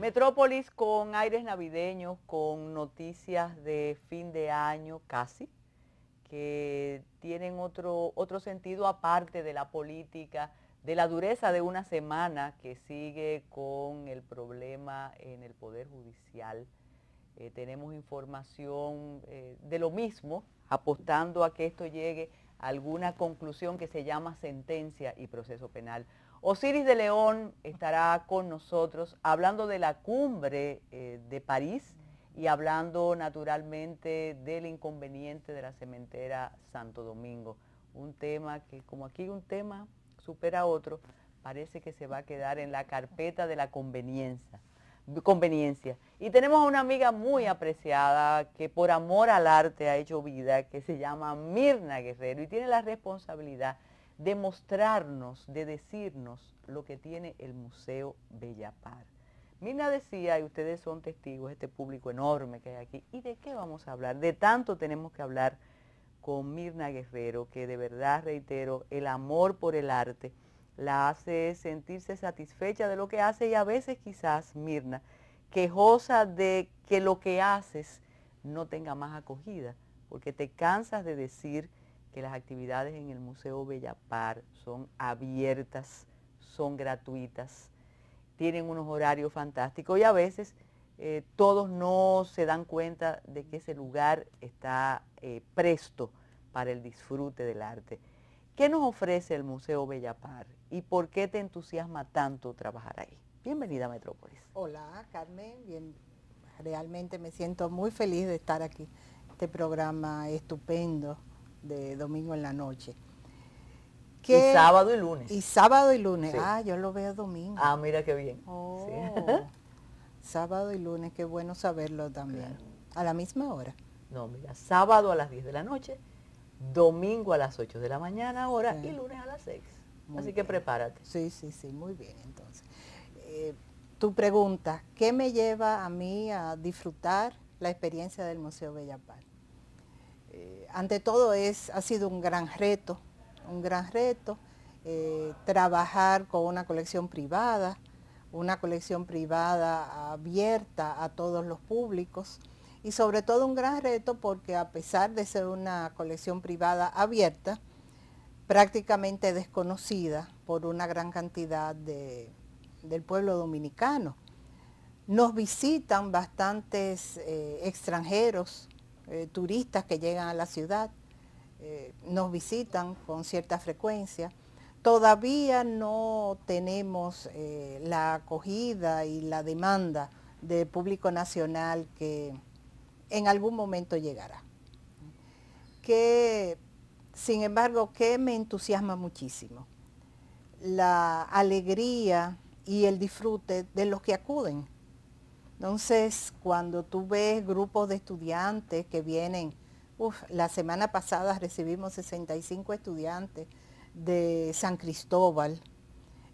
Metrópolis con aires navideños, con noticias de fin de año casi, que tienen otro, sentido aparte de la política, de la dureza de una semana que sigue con el problema en el Poder Judicial. Eh, tenemos información eh, de lo mismo, apostando a que esto llegue a alguna conclusión que se llama sentencia y proceso penal. Osiris de León estará con nosotros hablando de la cumbre eh, de París y hablando naturalmente del inconveniente de la cementera Santo Domingo. Un tema que como aquí un tema supera otro, parece que se va a quedar en la carpeta de la conveniencia. conveniencia. Y tenemos a una amiga muy apreciada que por amor al arte ha hecho vida, que se llama Mirna Guerrero y tiene la responsabilidad de mostrarnos, de decirnos lo que tiene el Museo Bellapar. Mirna decía, y ustedes son testigos, este público enorme que hay aquí, ¿y de qué vamos a hablar? De tanto tenemos que hablar con Mirna Guerrero, que de verdad, reitero, el amor por el arte la hace sentirse satisfecha de lo que hace y a veces quizás, Mirna, quejosa de que lo que haces no tenga más acogida, porque te cansas de decir que las actividades en el Museo Bellapar son abiertas, son gratuitas, tienen unos horarios fantásticos y a veces eh, todos no se dan cuenta de que ese lugar está eh, presto para el disfrute del arte. ¿Qué nos ofrece el Museo Bellapar y por qué te entusiasma tanto trabajar ahí? Bienvenida a Metrópolis. Hola Carmen, bien, realmente me siento muy feliz de estar aquí. Este programa estupendo de domingo en la noche. Que, y sábado y lunes. Y sábado y lunes. Ah, yo lo veo domingo. Ah, mira qué bien. Oh. sí. sábado y lunes, qué bueno saberlo también. A la misma hora. No, mira, sábado a las 10 de la noche, domingo a las 8 de la mañana ahora y lunes a las 6. Así que prepárate. Sí, sí, sí, muy bien entonces. Eh, tu pregunta, ¿qué me lleva a mí a disfrutar la experiencia del Museo Bella eh, ante todo es, ha sido un gran reto, un gran reto eh, trabajar con una colección privada, una colección privada abierta a todos los públicos y sobre todo un gran reto porque a pesar de ser una colección privada abierta, prácticamente desconocida por una gran cantidad del pueblo dominicano. Nos visitan bastantes eh, extranjeros eh, turistas que llegan a la ciudad, eh, nos visitan con cierta frecuencia. Todavía no tenemos eh, la acogida y la demanda del público nacional que en algún momento llegará. Que, sin embargo, que me entusiasma muchísimo la alegría y el disfrute de los que acuden entonces, cuando tú ves grupos de estudiantes que vienen, la semana pasada recibimos 65 estudiantes de San Cristóbal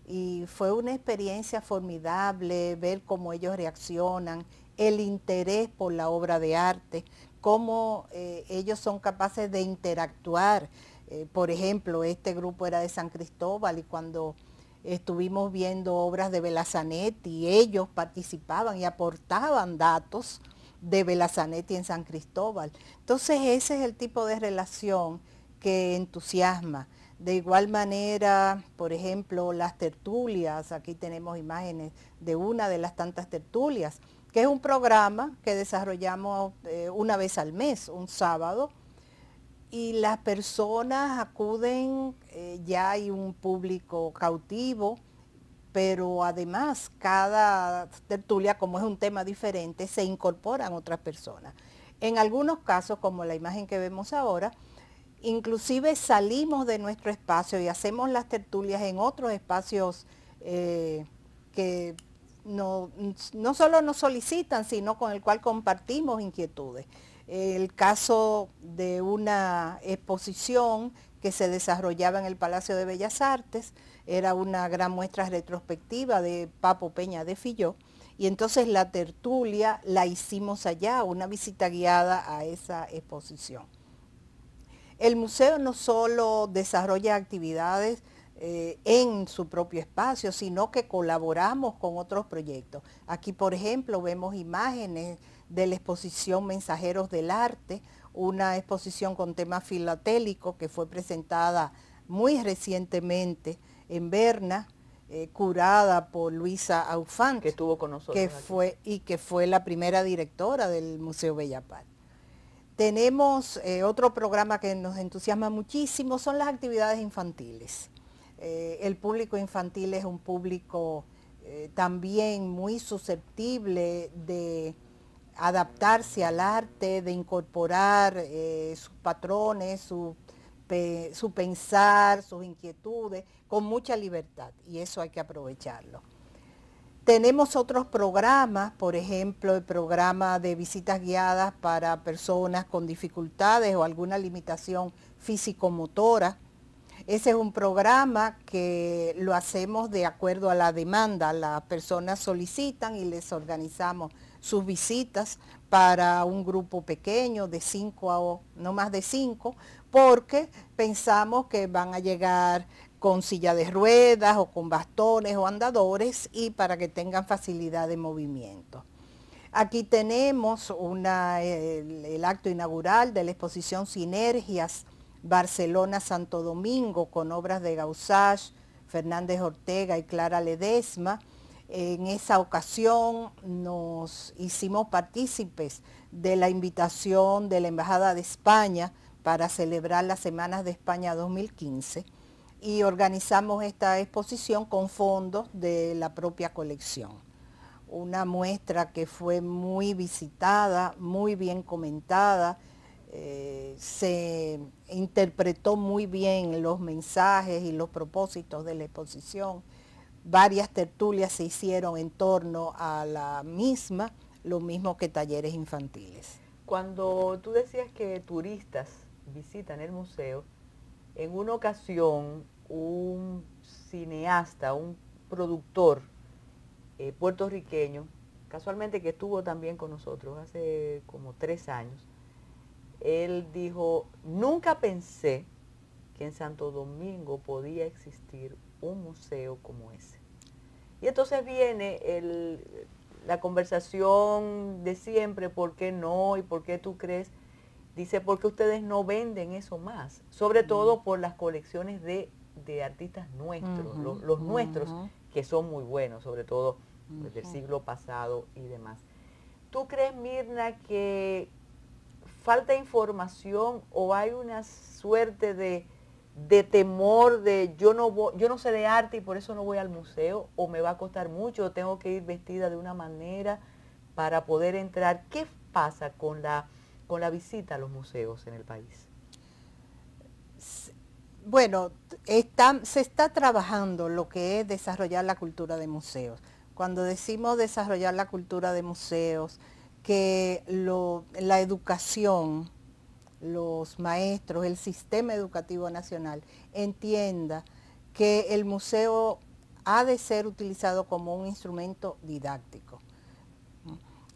y fue una experiencia formidable ver cómo ellos reaccionan, el interés por la obra de arte, cómo eh, ellos son capaces de interactuar. Eh, por ejemplo, este grupo era de San Cristóbal y cuando estuvimos viendo obras de Belazanetti, y ellos participaban y aportaban datos de Belazanetti en San Cristóbal. Entonces ese es el tipo de relación que entusiasma. De igual manera, por ejemplo, las tertulias, aquí tenemos imágenes de una de las tantas tertulias, que es un programa que desarrollamos eh, una vez al mes, un sábado, y las personas acuden, eh, ya hay un público cautivo, pero además cada tertulia, como es un tema diferente, se incorporan otras personas. En algunos casos, como la imagen que vemos ahora, inclusive salimos de nuestro espacio y hacemos las tertulias en otros espacios eh, que no, no solo nos solicitan, sino con el cual compartimos inquietudes el caso de una exposición que se desarrollaba en el Palacio de Bellas Artes, era una gran muestra retrospectiva de Papo Peña de Filló, y entonces la tertulia la hicimos allá, una visita guiada a esa exposición. El museo no solo desarrolla actividades eh, en su propio espacio, sino que colaboramos con otros proyectos. Aquí, por ejemplo, vemos imágenes de la exposición Mensajeros del Arte, una exposición con tema filatélico que fue presentada muy recientemente en Berna, eh, curada por Luisa Aufant, que estuvo con nosotros. Que fue, y que fue la primera directora del Museo Bellapar. Tenemos eh, otro programa que nos entusiasma muchísimo, son las actividades infantiles. Eh, el público infantil es un público también muy susceptible de adaptarse al arte, de incorporar eh, sus patrones, su, su, pensar, sus inquietudes, con mucha libertad, y eso hay que aprovecharlo. Tenemos otros programas, por ejemplo, el programa de visitas guiadas para personas con dificultades o alguna limitación físico-motora. Ese es un programa que lo hacemos de acuerdo a la demanda. Las personas solicitan y les organizamos sus visitas para un grupo pequeño de 5 a no más de 5, porque pensamos que van a llegar con silla de ruedas o con bastones o andadores y para que tengan facilidad de movimiento. Aquí tenemos el, acto inaugural de la exposición Sinergias Barcelona-Santo Domingo con obras de Gausage, Fernández Ortega y Clara Ledesma, en esa ocasión nos hicimos partícipes de la invitación de la Embajada de España para celebrar las Semanas de España 2015 y organizamos esta exposición con fondos de la propia colección. Una muestra que fue muy visitada, muy bien comentada, eh, se interpretó muy bien los mensajes y los propósitos de la exposición varias tertulias se hicieron en torno a la misma, lo mismo que talleres infantiles. Cuando tú decías que turistas visitan el museo, en una ocasión un cineasta, un productor eh, puertorriqueño, casualmente que estuvo también con nosotros hace como tres años, él dijo, nunca pensé que en Santo Domingo podía existir un museo como ese. Y entonces viene la conversación de siempre, ¿por qué no? ¿Y por qué tú crees? Dice, ¿por qué ustedes no venden eso más? Sobre todo por las colecciones de, artistas nuestros, los, nuestros, que son muy buenos, sobre todo del siglo pasado y demás. ¿Tú crees, Mirna, que falta información o hay una suerte de de temor de yo no, voy, yo no sé de arte y por eso no voy al museo o me va a costar mucho, o tengo que ir vestida de una manera para poder entrar. ¿Qué pasa con la, con la visita a los museos en el país? Bueno, se está trabajando lo que es desarrollar la cultura de museos. Cuando decimos desarrollar la cultura de museos, que la educación, los maestros, el sistema educativo nacional entienda que el museo ha de ser utilizado como un instrumento didáctico.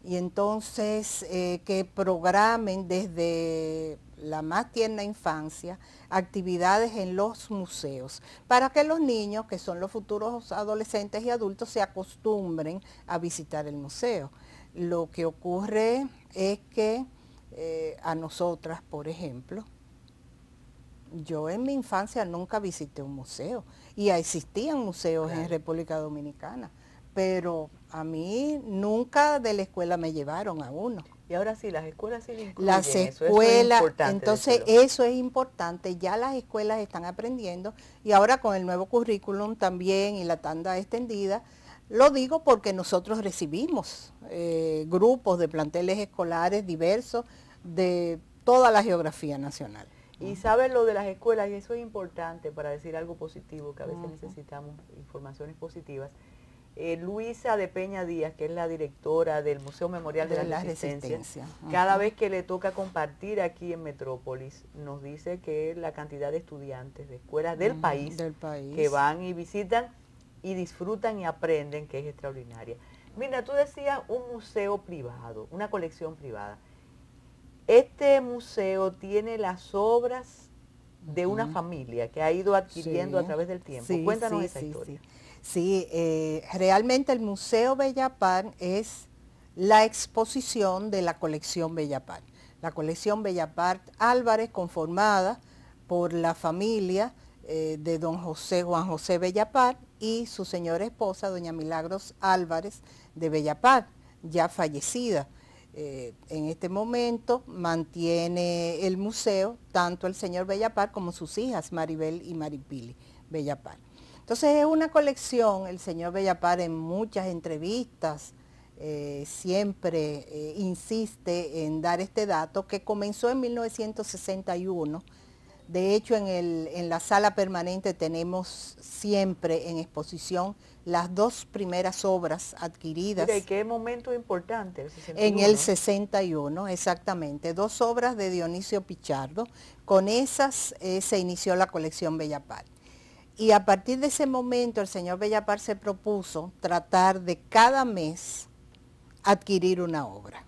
Y entonces eh, que programen desde la más tierna infancia actividades en los museos para que los niños, que son los futuros adolescentes y adultos, se acostumbren a visitar el museo. Lo que ocurre es que eh, a nosotras, por ejemplo. Yo en mi infancia nunca visité un museo y existían museos en República Dominicana, pero a mí nunca de la escuela me llevaron a uno. Y ahora sí, las escuelas sí incluyen. Las escuelas, entonces eso es importante, ya las escuelas están aprendiendo y ahora con el nuevo currículum también y la tanda extendida, lo digo porque nosotros recibimos eh, grupos de planteles escolares diversos de toda la geografía nacional. Y saben lo de las escuelas, y eso es importante para decir algo positivo, que a veces necesitamos informaciones positivas. Eh, Luisa de Peña Díaz, que es la directora del Museo Memorial de, la, cada vez que le toca compartir aquí en Metrópolis, nos dice que la cantidad de estudiantes de escuelas del mm, país, que van y visitan y disfrutan y aprenden, que es extraordinaria. Mira, tú decías un museo privado, una colección privada. Este museo tiene las obras de una familia que ha ido adquiriendo a través del tiempo. Cuéntanos historia. Sí, eh, realmente el Museo Pan es la exposición de la colección Pan. La colección Bellapart Álvarez conformada por la familia eh, de don José Juan José Bellapar y su señora esposa, doña Milagros Álvarez de Bellapar, ya fallecida. Eh, en este momento mantiene el museo tanto el señor Bellapar como sus hijas Maribel y Maripili Bellapar. Entonces es una colección, el señor Bellapar en muchas entrevistas eh, siempre insiste en dar este dato que comenzó en 1961 de hecho, en, la sala permanente tenemos siempre en exposición las dos primeras obras adquiridas. ¿De qué momento importante? En el 61, exactamente. Dos obras de Dionisio Pichardo. Con esas eh, se inició la colección Bellapar. Y a partir de ese momento el señor Bellapar se propuso tratar de cada mes adquirir una obra.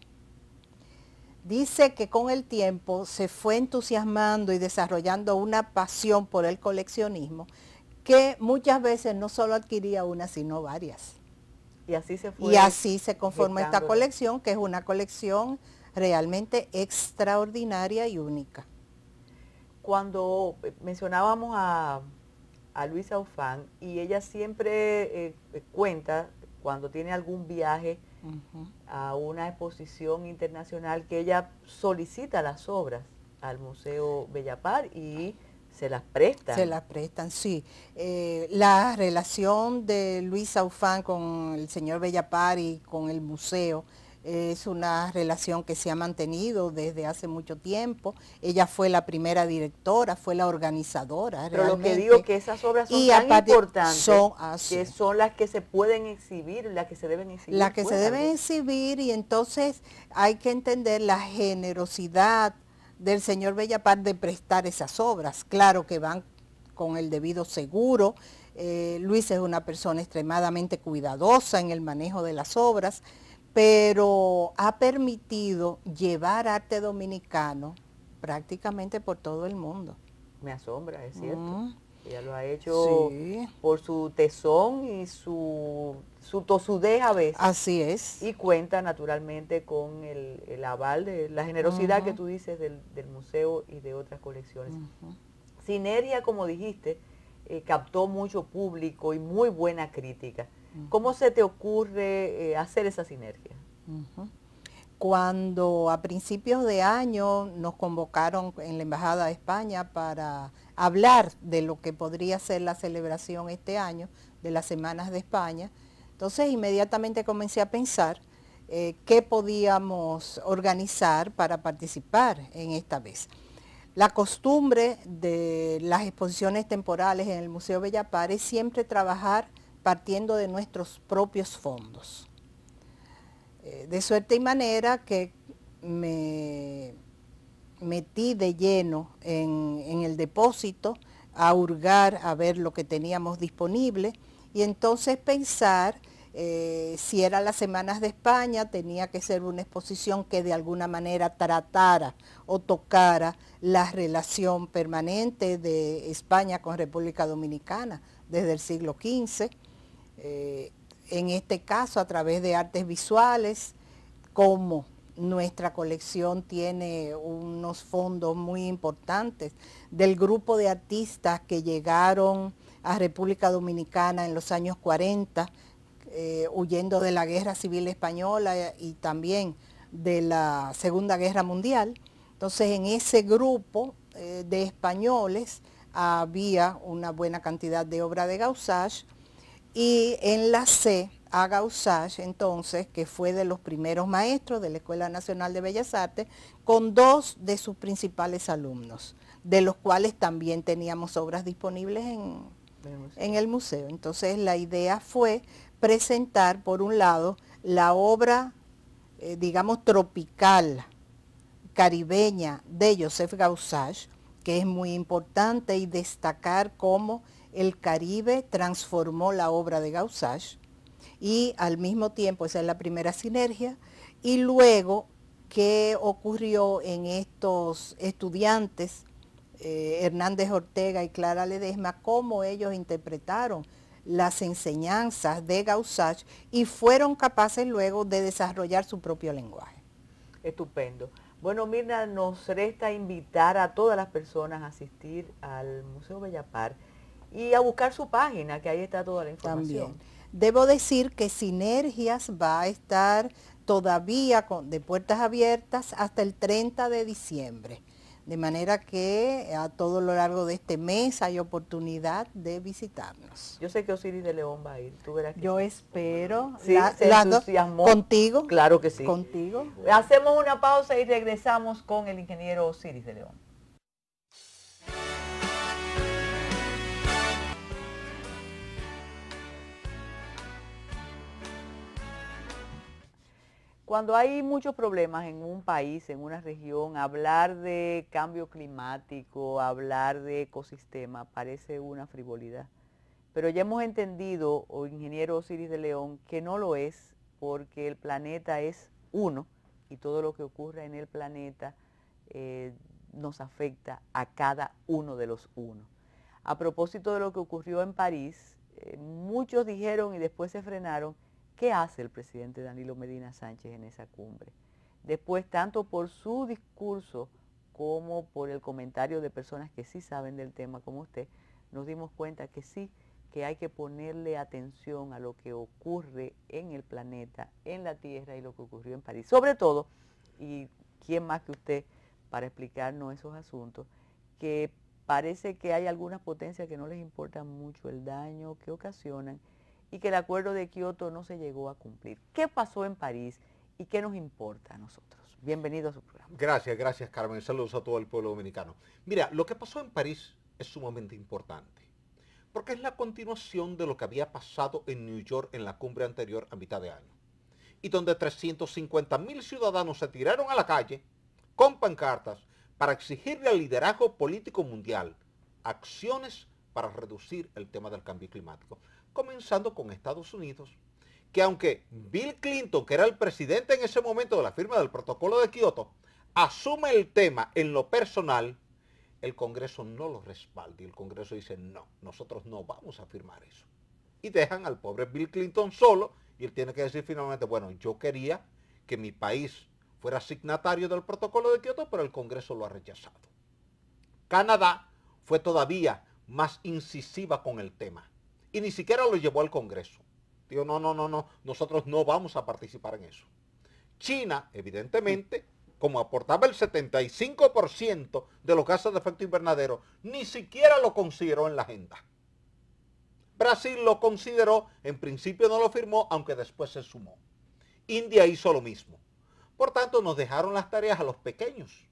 Dice que con el tiempo se fue entusiasmando y desarrollando una pasión por el coleccionismo que muchas veces no solo adquiría una, sino varias. Y así se fue. Y así se conformó esta colección, que es una colección realmente extraordinaria y única. Cuando mencionábamos a, Luisa Ufán, y ella siempre eh, eh, cuenta, cuando tiene algún viaje, a una exposición internacional que ella solicita las obras al Museo Bellapar y se las prestan. Se las prestan, sí. Eh, la relación de Luis Saufán con el señor Bellapar y con el museo es una relación que se ha mantenido desde hace mucho tiempo. Ella fue la primera directora, fue la organizadora. Pero lo que digo que esas obras son tan importantes que son las que se pueden exhibir, las que se deben exhibir. Las que se deben exhibir y entonces hay que entender la generosidad del señor Bellapar de prestar esas obras. Claro que van con el debido seguro. Eh, Luis es una persona extremadamente cuidadosa en el manejo de las obras pero ha permitido llevar arte dominicano prácticamente por todo el mundo. Me asombra, es cierto. Ella lo ha hecho por su tesón y su, su tosudez a veces. Así es. Y cuenta naturalmente con el, aval de la generosidad que tú dices del, museo y de otras colecciones. Uh como dijiste, eh, captó mucho público y muy buena crítica. ¿Cómo se te ocurre eh, hacer esa sinergia? Cuando a principios de año nos convocaron en la Embajada de España para hablar de lo que podría ser la celebración este año de las Semanas de España, entonces inmediatamente comencé a pensar eh, qué podíamos organizar para participar en esta vez. La costumbre de las exposiciones temporales en el Museo Bellapar es siempre trabajar partiendo de nuestros propios fondos. Eh, de suerte y manera que me metí de lleno en, el depósito a hurgar, a ver lo que teníamos disponible y entonces pensar eh, si era las Semanas de España, tenía que ser una exposición que de alguna manera tratara o tocara la relación permanente de España con República Dominicana desde el siglo XV eh, en este caso a través de artes visuales, como nuestra colección tiene unos fondos muy importantes del grupo de artistas que llegaron a República Dominicana en los años 40, eh, huyendo de la Guerra Civil Española y también de la Segunda Guerra Mundial. Entonces, en ese grupo eh, de españoles había una buena cantidad de obra de gaussage y enlacé a Gaussage, entonces, que fue de los primeros maestros de la Escuela Nacional de Bellas Artes, con dos de sus principales alumnos, de los cuales también teníamos obras disponibles en, el museo. Entonces, la idea fue presentar, por un lado, la obra, eh, digamos, tropical, caribeña de Joseph Gaussage, que es muy importante y destacar cómo el Caribe transformó la obra de Gaussage y al mismo tiempo, esa es la primera sinergia, y luego, ¿qué ocurrió en estos estudiantes, eh, Hernández Ortega y Clara Ledesma, cómo ellos interpretaron las enseñanzas de Gaussage y fueron capaces luego de desarrollar su propio lenguaje. Estupendo. Bueno, Mirna, nos resta invitar a todas las personas a asistir al Museo Bellapar y a buscar su página, que ahí está toda la información. También. Debo decir que Sinergias va a estar todavía con, de puertas abiertas hasta el 30 de diciembre. De manera que a todo lo largo de este mes hay oportunidad de visitarnos. Yo sé que Osiris de León va a ir. Yo espero. Sí, ¿Contigo? Claro que sí. Contigo. Hacemos una pausa y regresamos con el ingeniero Osiris de León. Cuando hay muchos problemas en un país, en una región, hablar de cambio climático, hablar de ecosistema, parece una frivolidad. Pero ya hemos entendido, o ingeniero Osiris de León, que no lo es, porque el planeta es uno y todo lo que ocurre en el planeta eh, nos afecta a cada uno de los unos. A propósito de lo que ocurrió en París, eh, muchos dijeron y después se frenaron ¿Qué hace el presidente Danilo Medina Sánchez en esa cumbre? Después, tanto por su discurso como por el comentario de personas que sí saben del tema como usted, nos dimos cuenta que sí, que hay que ponerle atención a lo que ocurre en el planeta, en la Tierra y lo que ocurrió en París. Sobre todo, y quién más que usted para explicarnos esos asuntos, que parece que hay algunas potencias que no les importa mucho el daño que ocasionan y que el acuerdo de Kioto no se llegó a cumplir. ¿Qué pasó en París y qué nos importa a nosotros? Bienvenido a su programa. Gracias, gracias Carmen. Saludos a todo el pueblo dominicano. Mira, lo que pasó en París es sumamente importante, porque es la continuación de lo que había pasado en New York en la cumbre anterior a mitad de año, y donde 350 mil ciudadanos se tiraron a la calle con pancartas para exigirle al liderazgo político mundial acciones para reducir el tema del cambio climático, comenzando con Estados Unidos, que aunque Bill Clinton, que era el presidente en ese momento de la firma del protocolo de Kioto, asume el tema en lo personal, el Congreso no lo respalda y el Congreso dice, no, nosotros no vamos a firmar eso. Y dejan al pobre Bill Clinton solo y él tiene que decir finalmente, bueno, yo quería que mi país fuera signatario del protocolo de Kioto, pero el Congreso lo ha rechazado. Canadá fue todavía más incisiva con el tema. Y ni siquiera lo llevó al Congreso. Dijo, no, no, no, no, nosotros no vamos a participar en eso. China, evidentemente, como aportaba el 75% de los gases de efecto invernadero, ni siquiera lo consideró en la agenda. Brasil lo consideró, en principio no lo firmó, aunque después se sumó. India hizo lo mismo. Por tanto, nos dejaron las tareas a los pequeños.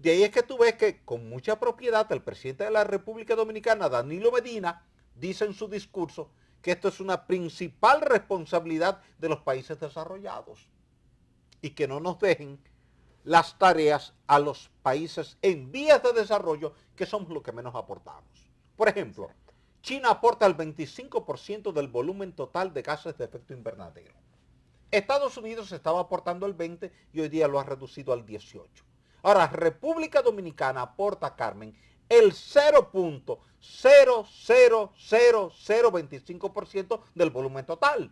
De ahí es que tú ves que con mucha propiedad el presidente de la República Dominicana, Danilo Medina, dice en su discurso que esto es una principal responsabilidad de los países desarrollados y que no nos dejen las tareas a los países en vías de desarrollo que somos los que menos aportamos. Por ejemplo, China aporta el 25% del volumen total de gases de efecto invernadero. Estados Unidos estaba aportando el 20% y hoy día lo ha reducido al 18%. Ahora, República Dominicana aporta, Carmen, el 0.000025% del volumen total.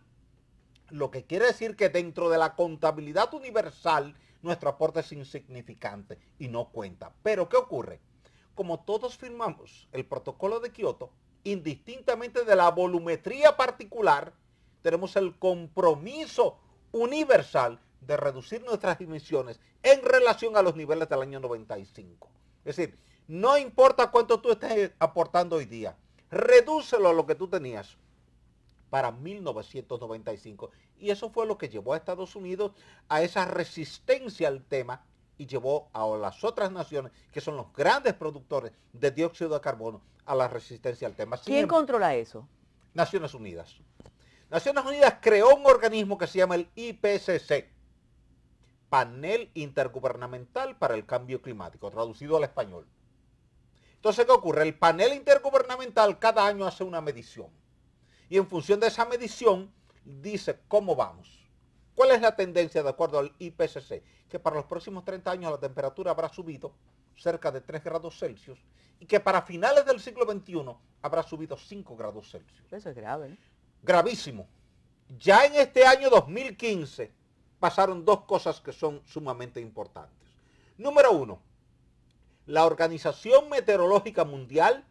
Lo que quiere decir que dentro de la contabilidad universal, nuestro aporte es insignificante y no cuenta. Pero, ¿qué ocurre? Como todos firmamos el protocolo de Kioto, indistintamente de la volumetría particular, tenemos el compromiso universal de reducir nuestras emisiones en relación a los niveles del año 95. Es decir, no importa cuánto tú estés aportando hoy día, redúcelo a lo que tú tenías para 1995. Y eso fue lo que llevó a Estados Unidos a esa resistencia al tema y llevó a las otras naciones, que son los grandes productores de dióxido de carbono, a la resistencia al tema. ¿Quién controla eso? Naciones Unidas. Naciones Unidas creó un organismo que se llama el IPCC, panel intergubernamental para el cambio climático, traducido al español. Entonces, ¿qué ocurre? El panel intergubernamental cada año hace una medición. Y en función de esa medición, dice cómo vamos. ¿Cuál es la tendencia de acuerdo al IPCC? Que para los próximos 30 años la temperatura habrá subido cerca de 3 grados Celsius y que para finales del siglo XXI habrá subido 5 grados Celsius. Eso es grave. ¿eh? Gravísimo. Ya en este año 2015 pasaron dos cosas que son sumamente importantes. Número uno, la Organización Meteorológica Mundial,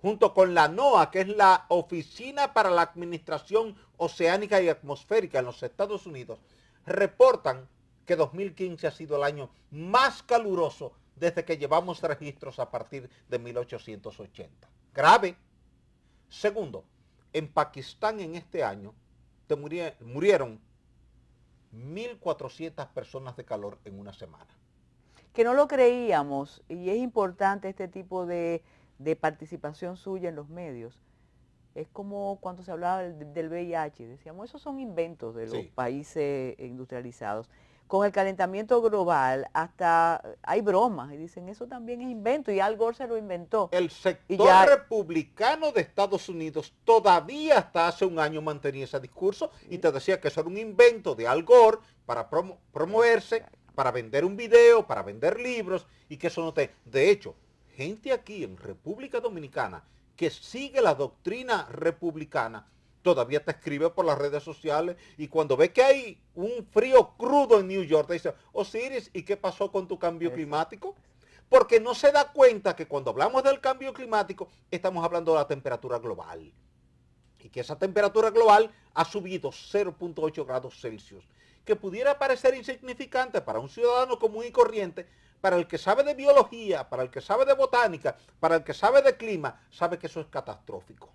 junto con la NOAA, que es la Oficina para la Administración Oceánica y Atmosférica en los Estados Unidos, reportan que 2015 ha sido el año más caluroso desde que llevamos registros a partir de 1880. Grave. Segundo, en Pakistán en este año murieron 1.400 personas de calor en una semana. Que no lo creíamos, y es importante este tipo de, participación suya en los medios. Es como cuando se hablaba del, VIH, decíamos, esos son inventos de los países industrializados con el calentamiento global, hasta hay bromas y dicen eso también es invento y Al Gore se lo inventó. El sector republicano de Estados Unidos todavía hasta hace un año mantenía ese discurso y te decía que eso era un invento de Al Gore para promoverse, para vender un video, para vender libros y que eso no te... De hecho, gente aquí en República Dominicana que sigue la doctrina republicana todavía te escribe por las redes sociales y cuando ve que hay un frío crudo en New York, te dice, Osiris, ¿y qué pasó con tu cambio climático? Porque no se da cuenta que cuando hablamos del cambio climático, estamos hablando de la temperatura global. Y que esa temperatura global ha subido 0.8 grados Celsius, que pudiera parecer insignificante para un ciudadano común y corriente, para el que sabe de biología, para el que sabe de botánica, para el que sabe de clima, sabe que eso es catastrófico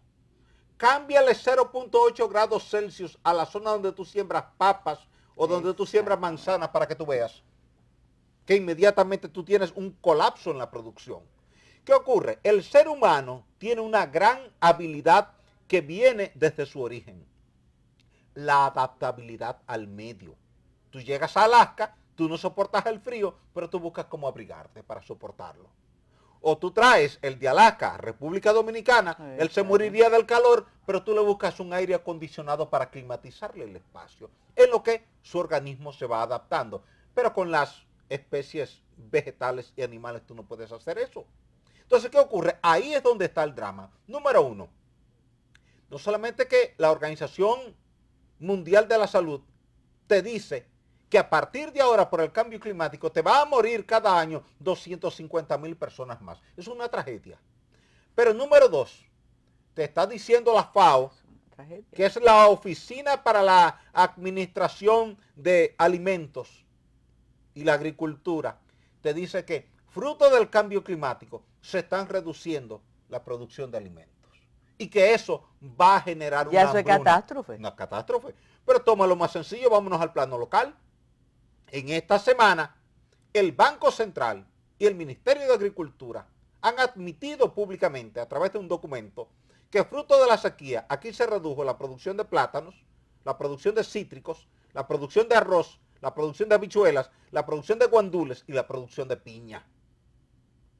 cámbiale 0.8 grados Celsius a la zona donde tú siembras papas o donde tú siembras manzanas para que tú veas que inmediatamente tú tienes un colapso en la producción. ¿Qué ocurre? El ser humano tiene una gran habilidad que viene desde su origen. La adaptabilidad al medio. Tú llegas a Alaska, tú no soportas el frío, pero tú buscas cómo abrigarte para soportarlo. O tú traes el de Alaska, República Dominicana, él se moriría del calor, pero tú le buscas un aire acondicionado para climatizarle el espacio, en lo que su organismo se va adaptando. Pero con las especies vegetales y animales tú no puedes hacer eso. Entonces, ¿qué ocurre? Ahí es donde está el drama. Número uno, no solamente que la Organización Mundial de la Salud te dice que a partir de ahora por el cambio climático te va a morir cada año 250 mil personas más. Es una tragedia. Pero número dos, te está diciendo la FAO, que es la Oficina para la Administración de Alimentos y la Agricultura, te dice que fruto del cambio climático se están reduciendo la producción de alimentos. Y que eso va a generar una una, es catástrofe. una catástrofe. Pero tómalo más sencillo, vámonos al plano local. En esta semana, el Banco Central y el Ministerio de Agricultura han admitido públicamente a través de un documento que fruto de la sequía aquí se redujo la producción de plátanos, la producción de cítricos, la producción de arroz, la producción de habichuelas, la producción de guandules y la producción de piña.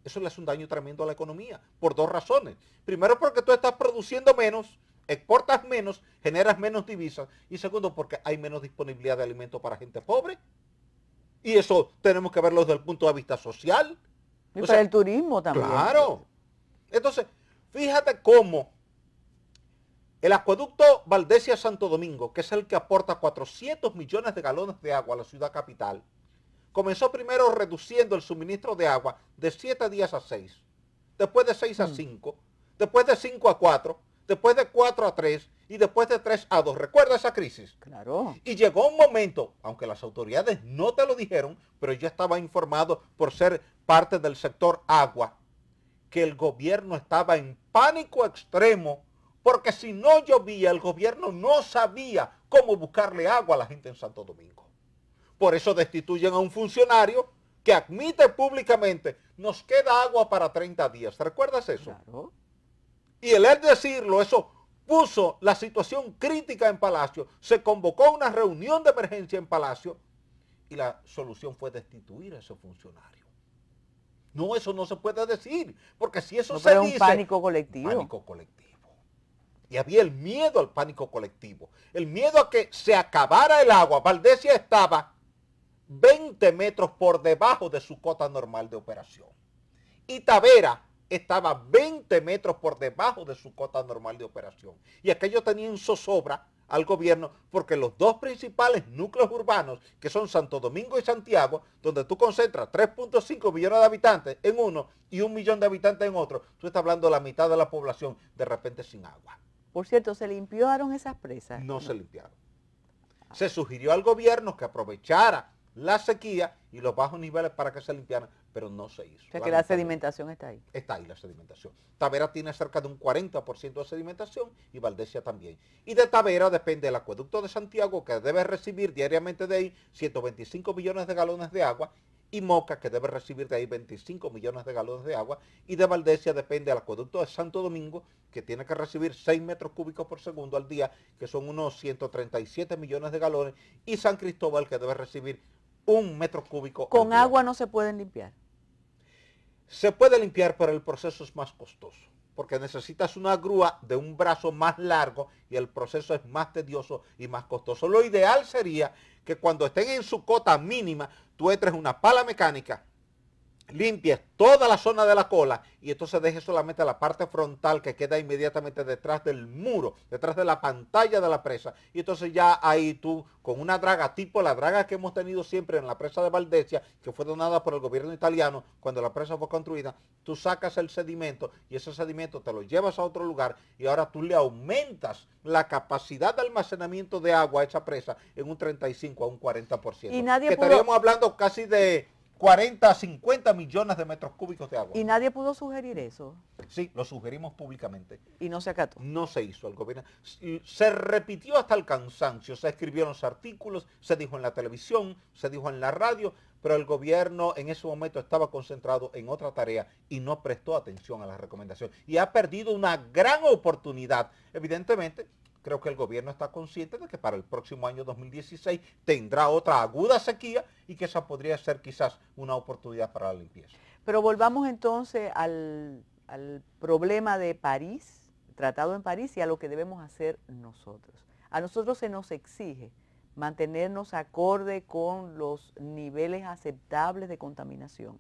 Eso le hace un daño tremendo a la economía por dos razones. Primero porque tú estás produciendo menos, exportas menos, generas menos divisas y segundo porque hay menos disponibilidad de alimentos para gente pobre. Y eso tenemos que verlo desde el punto de vista social. Y para el turismo también. Claro. Entonces, fíjate cómo el acueducto Valdesia Santo Domingo, que es el que aporta 400 millones de galones de agua a la ciudad capital, comenzó primero reduciendo el suministro de agua de 7 días a 6, después de 6 a 5, mm. después de 5 a 4, después de 4 a 3 y después de 3 a 2. ¿Recuerda esa crisis? Claro. Y llegó un momento, aunque las autoridades no te lo dijeron, pero yo estaba informado por ser parte del sector agua, que el gobierno estaba en pánico extremo porque si no llovía, el gobierno no sabía cómo buscarle agua a la gente en Santo Domingo. Por eso destituyen a un funcionario que admite públicamente, nos queda agua para 30 días. ¿Recuerdas eso? Claro. Y el él decirlo, eso puso la situación crítica en Palacio, se convocó una reunión de emergencia en Palacio y la solución fue destituir a esos funcionarios. No, eso no se puede decir, porque si eso se dice... un pánico colectivo. Pánico colectivo. Y había el miedo al pánico colectivo, el miedo a que se acabara el agua. Valdesia estaba 20 metros por debajo de su cota normal de operación. Y Tavera estaba 20 metros por debajo de su cota normal de operación. Y aquello tenía un zozobra al gobierno porque los dos principales núcleos urbanos, que son Santo Domingo y Santiago, donde tú concentras 3.5 millones de habitantes en uno y un millón de habitantes en otro, tú estás hablando de la mitad de la población de repente sin agua. Por cierto, ¿se limpiaron esas presas? No, se limpiaron. Se sugirió al gobierno que aprovechara la sequía y los bajos niveles para que se limpiaran, pero no se hizo. O sea que la sedimentación está ahí. Está ahí la sedimentación. Tavera tiene cerca de un 40% de sedimentación y Valdesia también. Y de Tavera depende el acueducto de Santiago, que debe recibir diariamente de ahí 125 millones de galones de agua, y Moca, que debe recibir de ahí 25 millones de galones de agua, y de Valdesia depende el acueducto de Santo Domingo, que tiene que recibir 6 metros cúbicos por segundo al día, que son unos 137 millones de galones, y San Cristóbal, que debe recibir un metro cúbico. ¿Con agua no se pueden limpiar? Se puede limpiar, pero el proceso es más costoso, porque necesitas una grúa de un brazo más largo y el proceso es más tedioso y más costoso. Lo ideal sería que cuando estén en su cota mínima, tú entres una pala mecánica, limpies toda la zona de la cola y entonces dejes solamente la parte frontal que queda inmediatamente detrás del muro, detrás de la pantalla de la presa. Y entonces ya ahí tú, con una draga tipo la draga que hemos tenido siempre en la presa de Valdecia, que fue donada por el gobierno italiano cuando la presa fue construida, tú sacas el sedimento y ese sedimento te lo llevas a otro lugar y ahora tú le aumentas la capacidad de almacenamiento de agua a esa presa en un 35 a un 40%. Y nadie que estaríamos hablando casi de 40 a 50 millones de metros cúbicos de agua. ¿Y nadie pudo sugerir eso? Sí, lo sugerimos públicamente. ¿Y no se acató? No se hizo. El gobierno se repitió hasta el cansancio. Se escribieron los artículos, se dijo en la televisión, se dijo en la radio, pero el gobierno en ese momento estaba concentrado en otra tarea y no prestó atención a las recomendaciones. Y ha perdido una gran oportunidad. Evidentemente, creo que el gobierno está consciente de que para el próximo año 2016 tendrá otra aguda sequía y que esa podría ser quizás una oportunidad para la limpieza. Pero volvamos entonces al, problema de París, tratado en París, y a lo que debemos hacer nosotros. A nosotros se nos exige mantenernos acorde con los niveles aceptables de contaminación.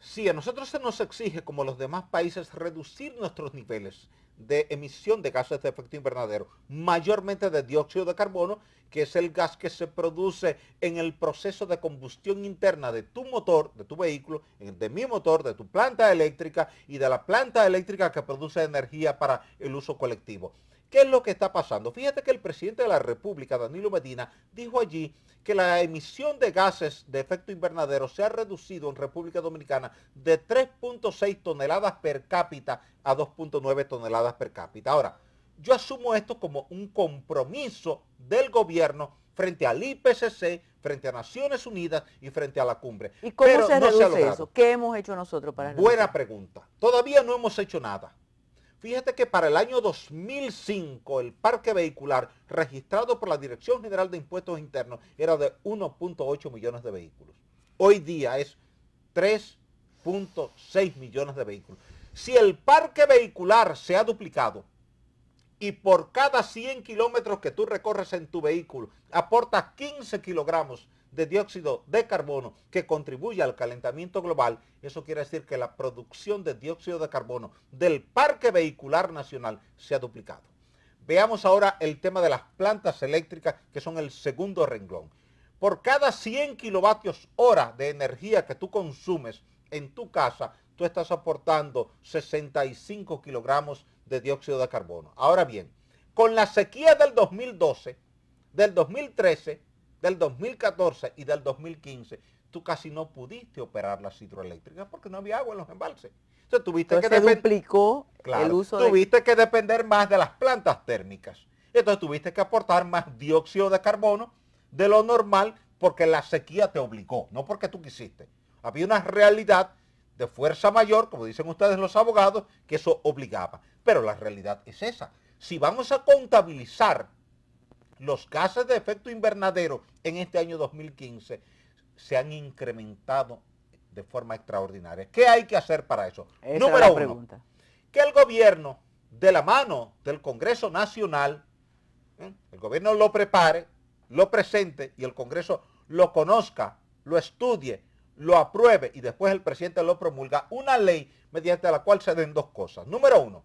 Sí, a nosotros se nos exige, como los demás países, reducir nuestros niveles de emisión de gases de efecto invernadero, mayormente de dióxido de carbono, que es el gas que se produce en el proceso de combustión interna de tu motor, de tu vehículo, de mi motor, de tu planta eléctrica y de la planta eléctrica que produce energía para el uso colectivo. ¿Qué es lo que está pasando? Fíjate que el presidente de la República, Danilo Medina, dijo allí que la emisión de gases de efecto invernadero se ha reducido en República Dominicana de 3.6 toneladas per cápita a 2.9 toneladas per cápita. Ahora, yo asumo esto como un compromiso del gobierno frente al IPCC, frente a Naciones Unidas y frente a la cumbre. ¿Y cómo se reduce eso? ¿Qué hemos hecho nosotros para eso? Buena pregunta. Todavía no hemos hecho nada. Fíjate que para el año 2005 el parque vehicular registrado por la Dirección General de Impuestos Internos era de 1.8 millones de vehículos. Hoy día es 3.6 millones de vehículos. Si el parque vehicular se ha duplicado y por cada 100 kilómetros que tú recorres en tu vehículo aportas 15 kilogramos de dióxido de carbono que contribuye al calentamiento global, eso quiere decir que la producción de dióxido de carbono del parque vehicular nacional se ha duplicado. Veamos ahora el tema de las plantas eléctricas, que son el segundo renglón. Por cada 100 kilovatios hora de energía que tú consumes en tu casa, tú estás aportando 65 kilogramos de dióxido de carbono. Ahora bien, con la sequía del 2012, del 2013, del 2014 y del 2015, tú casi no pudiste operar las hidroeléctricas porque no había agua en los embalses. Entonces tuviste que tuviste que depender más de las plantas térmicas. Entonces tuviste que aportar más dióxido de carbono de lo normal porque la sequía te obligó, no porque tú quisiste. Había una realidad de fuerza mayor, como dicen ustedes los abogados, que eso obligaba. Pero la realidad es esa. Si vamos a contabilizar los gases de efecto invernadero en este año 2015 se han incrementado de forma extraordinaria. ¿Qué hay que hacer para eso? Número uno, que el gobierno, de la mano del Congreso Nacional, ¿eh? el gobierno lo prepare, lo presente y el Congreso lo conozca, lo estudie, lo apruebe y después el presidente lo promulga, una ley mediante la cual se den dos cosas. Número uno,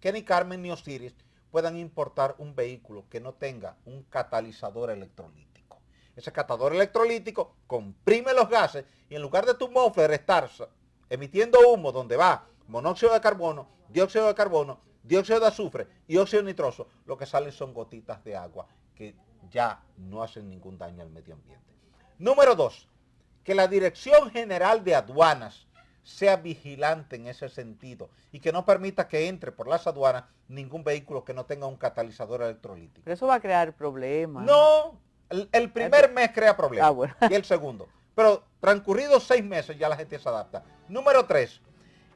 que ni Carmen ni Osiris puedan importar un vehículo que no tenga un catalizador electrolítico. Ese catador electrolítico comprime los gases y en lugar de tu muffler estar emitiendo humo donde va monóxido de carbono, dióxido de carbono, dióxido de azufre y óxido nitroso, lo que salen son gotitas de agua que ya no hacen ningún daño al medio ambiente. Número dos, Que la Dirección General de Aduanas sea vigilante en ese sentido y que no permita que entre por las aduanas ningún vehículo que no tenga un catalizador electrolítico. Pero eso va a crear problemas. No, el, primer mes crea problemas ah, y el segundo. Pero transcurridos seis meses ya la gente se adapta. Número tres,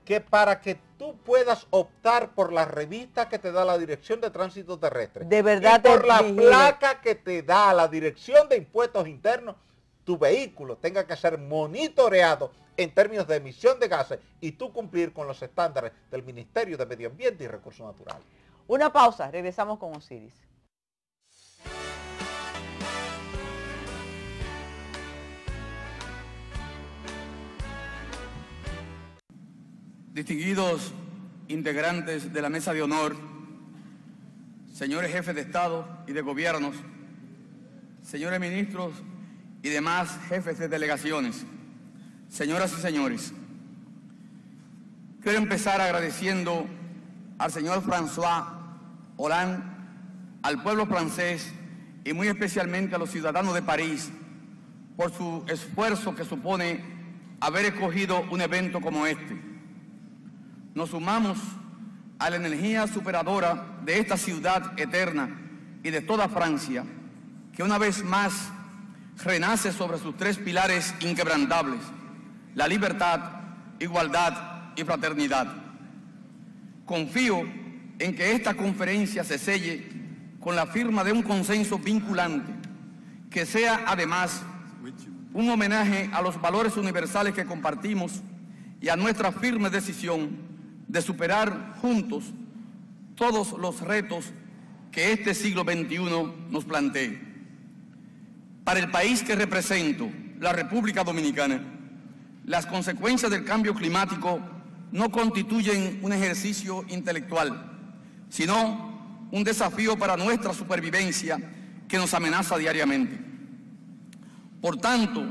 que para que tú puedas optar por la revista que te da la Dirección de Tránsito Terrestre. De verdad. Y por la placa que te da la Dirección de Impuestos Internos tu vehículo tenga que ser monitoreado en términos de emisión de gases y tú cumplir con los estándares del Ministerio de Medio Ambiente y Recursos Naturales. Una pausa, regresamos con Osiris. Distinguidos integrantes de la mesa de honor, señores jefes de Estado y de gobiernos, señores ministros y demás jefes de delegaciones, señoras y señores, quiero empezar agradeciendo al señor François Hollande, al pueblo francés y muy especialmente a los ciudadanos de París por su esfuerzo que supone haber escogido un evento como este. Nos sumamos a la energía superadora de esta ciudad eterna y de toda Francia, que una vez más renace sobre sus tres pilares inquebrantables, la libertad, igualdad y fraternidad. Confío en que esta conferencia se selle con la firma de un consenso vinculante, que sea además un homenaje a los valores universales que compartimos y a nuestra firme decisión de superar juntos todos los retos que este siglo XXI nos plantea para el país que represento, la República Dominicana, las consecuencias del cambio climático no constituyen un ejercicio intelectual, sino un desafío para nuestra supervivencia que nos amenaza diariamente. Por tanto,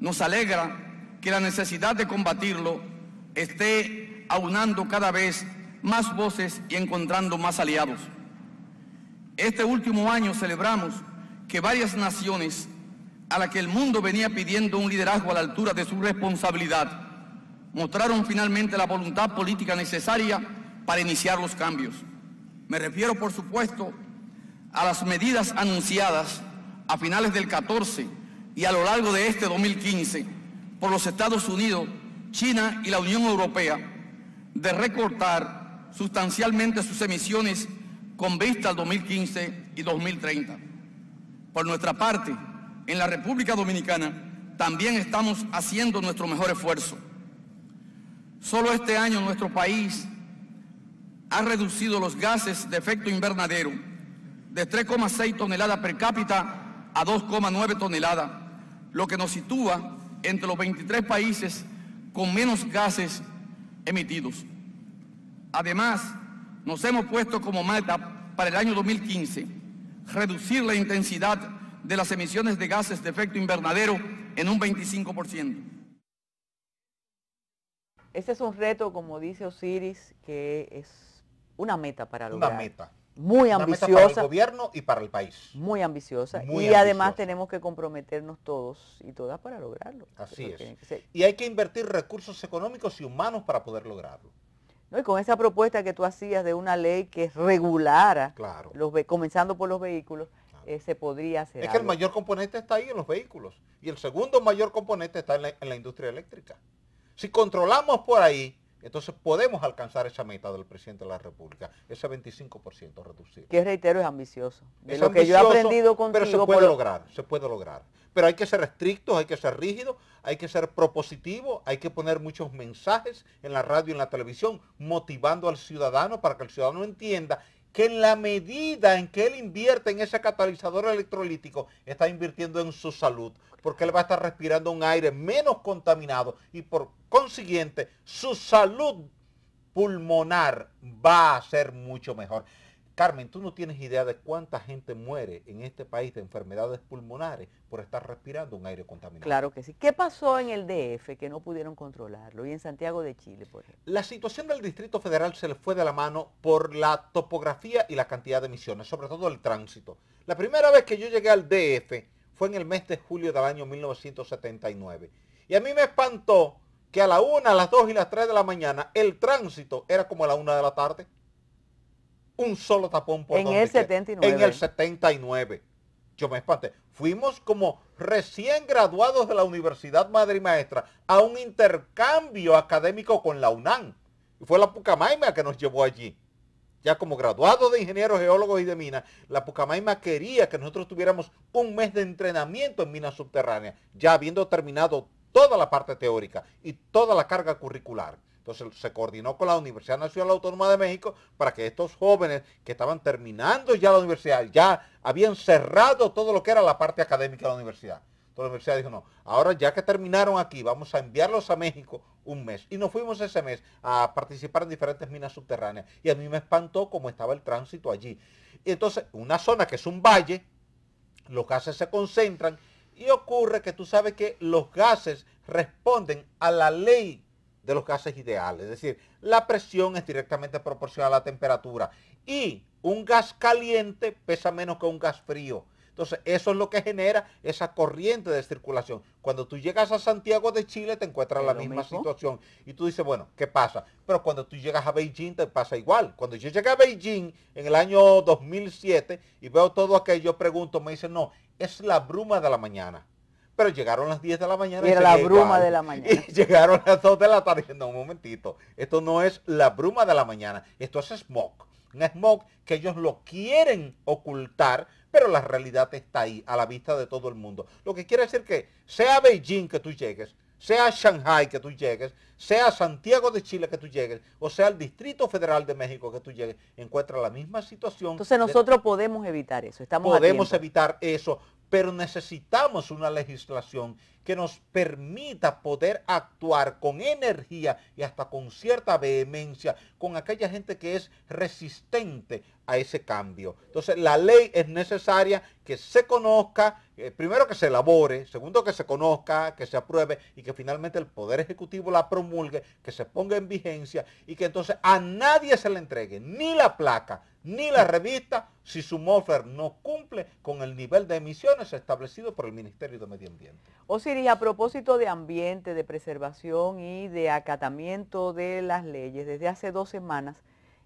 nos alegra que la necesidad de combatirlo esté aunando cada vez más voces y encontrando más aliados. Este último año celebramos que varias naciones a las que el mundo venía pidiendo un liderazgo a la altura de su responsabilidad, mostraron finalmente la voluntad política necesaria para iniciar los cambios. Me refiero, por supuesto, a las medidas anunciadas a finales del 14 y a lo largo de este 2015 por los Estados Unidos, China y la Unión Europea de recortar sustancialmente sus emisiones con vista al 2015 y 2030. Por nuestra parte, en la República Dominicana también estamos haciendo nuestro mejor esfuerzo. Solo este año nuestro país ha reducido los gases de efecto invernadero de 3,6 toneladas per cápita a 2,9 toneladas, lo que nos sitúa entre los 23 países con menos gases emitidos. Además, nos hemos puesto como meta para el año 2015 reducir la intensidad de las emisiones de gases de efecto invernadero en un 25%. Este es un reto, como dice Osiris, que es una meta para lograr. Una meta. Muy ambiciosa. Una meta para el gobierno y para el país. Muy ambiciosa. y además tenemos que comprometernos todos y todas para lograrlo. Así es. Y hay que invertir recursos económicos y humanos para poder lograrlo. Y con esa propuesta que tú hacías de una ley que regulara, los comenzando por los vehículos, eh, se podría hacer. Es que el mayor componente está ahí en los vehículos y el segundo mayor componente está en la, industria eléctrica. Si controlamos por ahí, entonces podemos alcanzar esa meta del presidente de la República, ese 25% reducido. Que reitero es ambicioso. es lo que yo he aprendido contigo. Pero se puede lograr, se puede lograr. Pero hay que ser estrictos, hay que ser rígidos, hay que ser propositivos, hay que poner muchos mensajes en la radio y en la televisión, motivando al ciudadano para que el ciudadano entienda que en la medida en que él invierte en ese catalizador electrolítico, está invirtiendo en su salud, porque él va a estar respirando un aire menos contaminado y por consiguiente su salud pulmonar va a ser mucho mejor. Carmen, tú no tienes idea de cuánta gente muere en este país de enfermedades pulmonares por estar respirando un aire contaminado. Claro que sí. ¿Qué pasó en el DF que no pudieron controlarlo y en Santiago de Chile, por ejemplo? La situación del Distrito Federal se le fue de la mano por la topografía y la cantidad de emisiones, sobre todo el tránsito. La primera vez que yo llegué al DF fue en el mes de julio del año 1979. Y a mí me espantó que a la una, a las 2 y las 3 de la mañana el tránsito era como a la una de la tarde un solo tapón por en el 79. En el 79. Yo me espanté. Fuimos como recién graduados de la Universidad Madre y Maestra a un intercambio académico con la UNAM. Y fue la Pucamaima que nos llevó allí. Ya como graduados de ingenieros, geólogos y de minas, la Pucamaima quería que nosotros tuviéramos un mes de entrenamiento en minas subterráneas, ya habiendo terminado toda la parte teórica y toda la carga curricular. Entonces se coordinó con la Universidad Nacional Autónoma de México para que estos jóvenes que estaban terminando ya la universidad, ya habían cerrado todo lo que era la parte académica de la universidad. Entonces la universidad dijo, no, ahora ya que terminaron aquí, vamos a enviarlos a México un mes. Y nos fuimos ese mes a participar en diferentes minas subterráneas. Y a mí me espantó cómo estaba el tránsito allí. Y entonces, una zona que es un valle, los gases se concentran y ocurre que tú sabes que los gases responden a la ley de los gases ideales. Es decir, la presión es directamente proporcional a la temperatura. Y un gas caliente pesa menos que un gas frío. Entonces, eso es lo que genera esa corriente de circulación. Cuando tú llegas a Santiago de Chile, te encuentras la misma situación. Y tú dices, bueno, ¿qué pasa? Pero cuando tú llegas a Beijing, te pasa igual. Cuando yo llegué a Beijing en el año 2007 y veo todo aquello, pregunto, me dicen, no, es la bruma de la mañana. Pero llegaron las 10 de la mañana. Y la bruma de la mañana. llegaron las 2 de la tarde. No, un momentito. Esto no es la bruma de la mañana. Esto es smog. Un smog que ellos lo quieren ocultar, pero la realidad está ahí, a la vista de todo el mundo. Lo que quiere decir que sea Beijing que tú llegues, sea Shanghai que tú llegues, sea Santiago de Chile que tú llegues, o sea el Distrito Federal de México que tú llegues, encuentra la misma situación. Entonces nosotros podemos evitar eso, estamos Podemos evitar eso, pero necesitamos una legislación que nos permita poder actuar con energía y hasta con cierta vehemencia con aquella gente que es resistente a ese cambio. Entonces la ley es necesaria que se conozca, eh, primero que se elabore, segundo que se conozca, que se apruebe y que finalmente el Poder Ejecutivo la promulgue, que se ponga en vigencia y que entonces a nadie se le entregue ni la placa ni la revista si su mofer no cumple con el nivel de emisiones establecido por el Ministerio de Medio Ambiente. O si y a propósito de ambiente, de preservación y de acatamiento de las leyes, desde hace dos semanas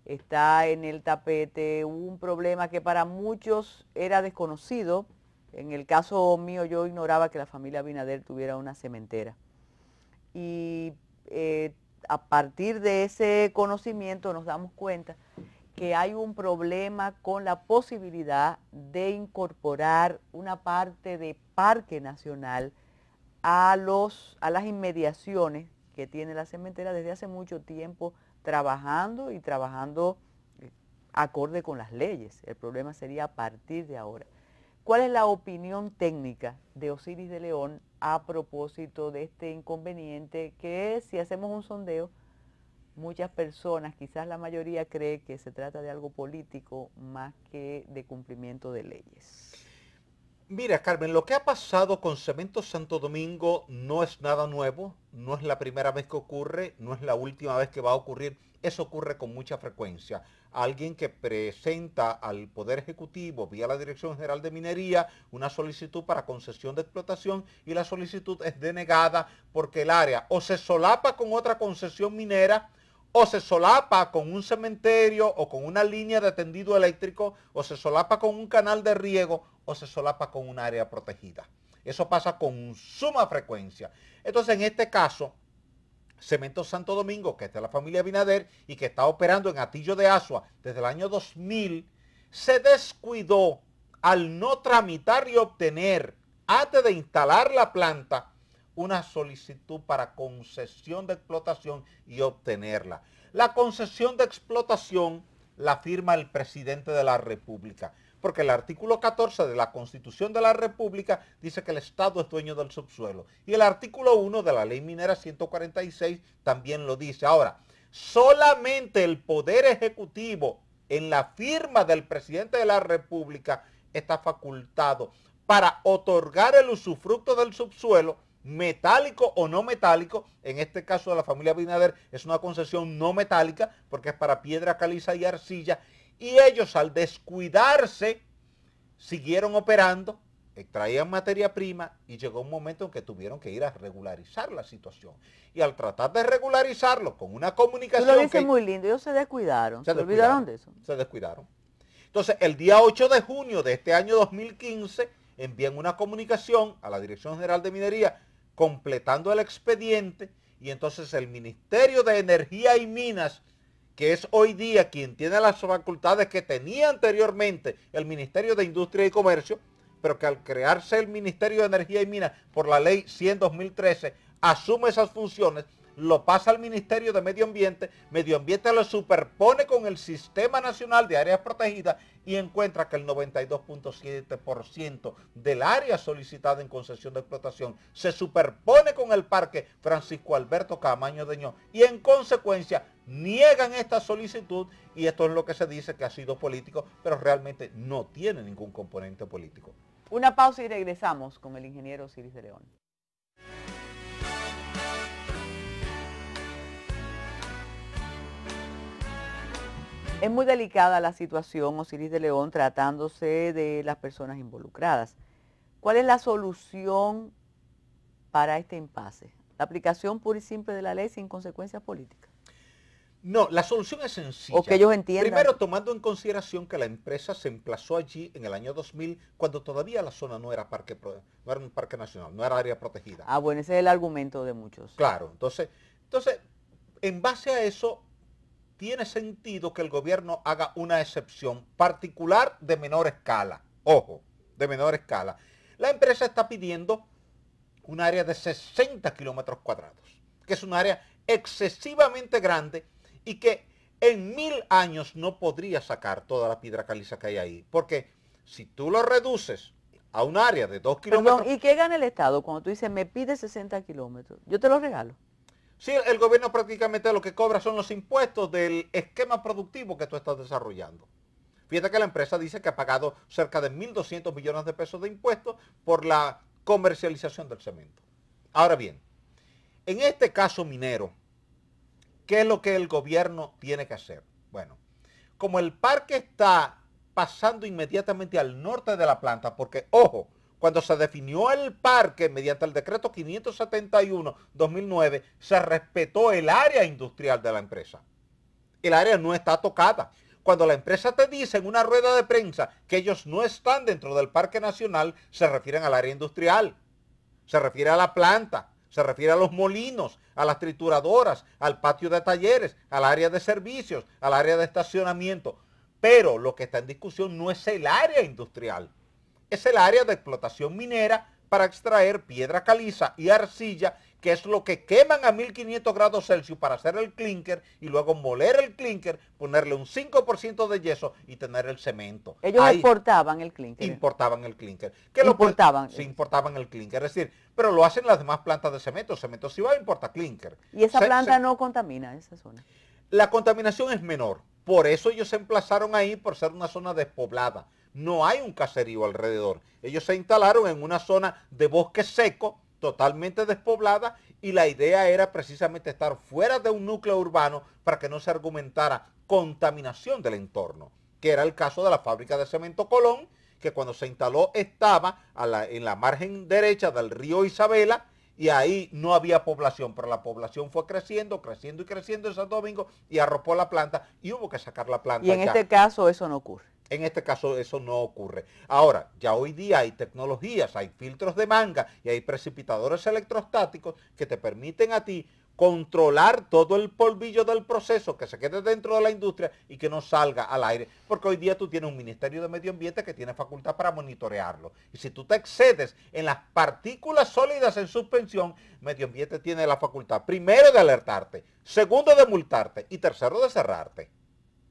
está en el tapete un problema que para muchos era desconocido. En el caso mío yo ignoraba que la familia Binader tuviera una cementera. Y eh, a partir de ese conocimiento nos damos cuenta que hay un problema con la posibilidad de incorporar una parte de parque nacional a, los, a las inmediaciones que tiene la cementera desde hace mucho tiempo trabajando y trabajando eh, acorde con las leyes. El problema sería a partir de ahora. ¿Cuál es la opinión técnica de Osiris de León a propósito de este inconveniente que si hacemos un sondeo, muchas personas, quizás la mayoría, cree que se trata de algo político más que de cumplimiento de leyes? Mira, Carmen, lo que ha pasado con Cemento Santo Domingo no es nada nuevo, no es la primera vez que ocurre, no es la última vez que va a ocurrir, eso ocurre con mucha frecuencia. Alguien que presenta al Poder Ejecutivo vía la Dirección General de Minería una solicitud para concesión de explotación y la solicitud es denegada porque el área o se solapa con otra concesión minera, o se solapa con un cementerio o con una línea de tendido eléctrico o se solapa con un canal de riego o se solapa con un área protegida. Eso pasa con suma frecuencia. Entonces, en este caso, Cemento Santo Domingo, que es de la familia Binader y que está operando en Atillo de Asua desde el año 2000, se descuidó al no tramitar y obtener, antes de instalar la planta, una solicitud para concesión de explotación y obtenerla. La concesión de explotación la firma el presidente de la República porque el artículo 14 de la Constitución de la República dice que el Estado es dueño del subsuelo. Y el artículo 1 de la Ley Minera 146 también lo dice. Ahora, solamente el Poder Ejecutivo en la firma del presidente de la República está facultado para otorgar el usufructo del subsuelo metálico o no metálico, en este caso de la familia Binader es una concesión no metálica porque es para piedra, caliza y arcilla y ellos al descuidarse, siguieron operando, extraían materia prima y llegó un momento en que tuvieron que ir a regularizar la situación. Y al tratar de regularizarlo con una comunicación... lo muy lindo, ellos se descuidaron, se, descuidaron, olvidaron de eso. Se descuidaron. Entonces, el día 8 de junio de este año 2015, envían una comunicación a la Dirección General de Minería completando el expediente y entonces el Ministerio de Energía y Minas que es hoy día quien tiene las facultades que tenía anteriormente el Ministerio de Industria y Comercio, pero que al crearse el Ministerio de Energía y Minas por la ley 100-2013 asume esas funciones, lo pasa al Ministerio de Medio Ambiente, Medio Ambiente lo superpone con el Sistema Nacional de Áreas Protegidas y encuentra que el 92.7% del área solicitada en concesión de explotación se superpone con el Parque Francisco Alberto Camaño Deño y en consecuencia niegan esta solicitud y esto es lo que se dice que ha sido político, pero realmente no tiene ningún componente político. Una pausa y regresamos con el ingeniero Osiris de León. Es muy delicada la situación, Osiris de León, tratándose de las personas involucradas. ¿Cuál es la solución para este impasse? La aplicación pura y simple de la ley sin consecuencias políticas. No, la solución es sencilla. O que ellos entiendan. Primero, tomando en consideración que la empresa se emplazó allí en el año 2000, cuando todavía la zona no era parque, un parque nacional, no era área protegida. Ah, bueno, ese es el argumento de muchos. Claro, entonces, entonces, en base a eso, tiene sentido que el gobierno haga una excepción particular de menor escala. Ojo, de menor escala. La empresa está pidiendo un área de 60 kilómetros cuadrados, que es un área excesivamente grande y que en mil años no podría sacar toda la piedra caliza que hay ahí. Porque si tú lo reduces a un área de dos kilómetros... ¿y qué gana el Estado cuando tú dices, me pide 60 kilómetros? Yo te lo regalo. Sí, el gobierno prácticamente lo que cobra son los impuestos del esquema productivo que tú estás desarrollando. Fíjate que la empresa dice que ha pagado cerca de 1.200 millones de pesos de impuestos por la comercialización del cemento. Ahora bien, en este caso minero, ¿Qué es lo que el gobierno tiene que hacer? Bueno, como el parque está pasando inmediatamente al norte de la planta, porque ojo, cuando se definió el parque mediante el decreto 571-2009, se respetó el área industrial de la empresa. El área no está tocada. Cuando la empresa te dice en una rueda de prensa que ellos no están dentro del Parque Nacional, se refieren al área industrial, se refiere a la planta, se refiere a los molinos, a las trituradoras, al patio de talleres, al área de servicios, al área de estacionamiento. Pero lo que está en discusión no es el área industrial, es el área de explotación minera para extraer piedra caliza y arcilla, que es lo que queman a 1500 grados Celsius para hacer el clinker y luego moler el clinker, ponerle un 5% de yeso y tener el cemento. Ellos importaban exportaban el clinker. Importaban el clinker. Que importaban. sí, importaban el clinker. Es decir, pero lo hacen las demás plantas de cemento. Cemento sí va a importar clinker. Y esa planta no contamina esa zona. La contaminación es menor. Por eso ellos se emplazaron ahí por ser una zona despoblada no hay un caserío alrededor. Ellos se instalaron en una zona de bosque seco, totalmente despoblada, y la idea era precisamente estar fuera de un núcleo urbano para que no se argumentara contaminación del entorno, que era el caso de la fábrica de cemento Colón, que cuando se instaló estaba en la margen derecha del río Isabela, y ahí no había población, pero la población fue creciendo, creciendo y creciendo en Santo Domingo y arropó la planta y hubo que sacar la planta. Y en este caso eso no ocurre. En este caso eso no ocurre. Ahora, ya hoy día hay tecnologías, hay filtros de manga y hay precipitadores electrostáticos que te permiten a ti controlar todo el polvillo del proceso que se quede dentro de la industria y que no salga al aire. Porque hoy día tú tienes un Ministerio de Medio Ambiente que tiene facultad para monitorearlo. Y si tú te excedes en las partículas sólidas en suspensión, Medio Ambiente tiene la facultad primero de alertarte, segundo de multarte y tercero de cerrarte.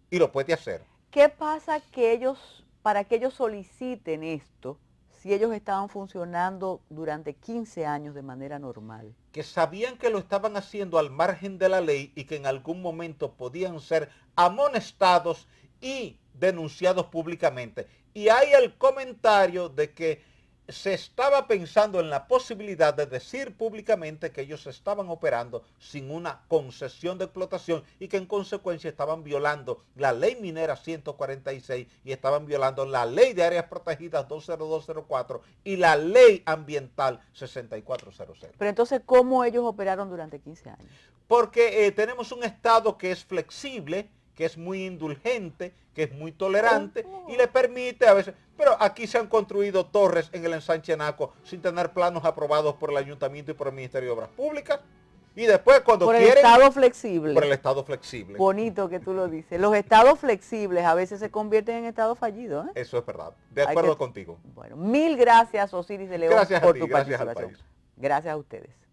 Y lo puede hacer. ¿Qué pasa que ellos, para que ellos soliciten esto, si ellos estaban funcionando durante 15 años de manera normal? Que sabían que lo estaban haciendo al margen de la ley y que en algún momento podían ser amonestados y denunciados públicamente. Y hay el comentario de que se estaba pensando en la posibilidad de decir públicamente que ellos estaban operando sin una concesión de explotación y que en consecuencia estaban violando la ley minera 146 y estaban violando la ley de áreas protegidas 20204 y la ley ambiental 6400. Pero entonces, ¿cómo ellos operaron durante 15 años? Porque eh, tenemos un Estado que es flexible, que es muy indulgente, que es muy tolerante y le permite a veces. Pero aquí se han construido torres en el ensanche Naco sin tener planos aprobados por el ayuntamiento y por el Ministerio de Obras Públicas. Y después cuando quieren... Por el Estado flexible. Por el Estado flexible. Bonito que tú lo dices. Los Estados flexibles a veces se convierten en Estados fallidos. ¿eh? Eso es verdad. De acuerdo contigo. Bueno, mil gracias Osiris de León gracias por tu participación. Gracias a ustedes.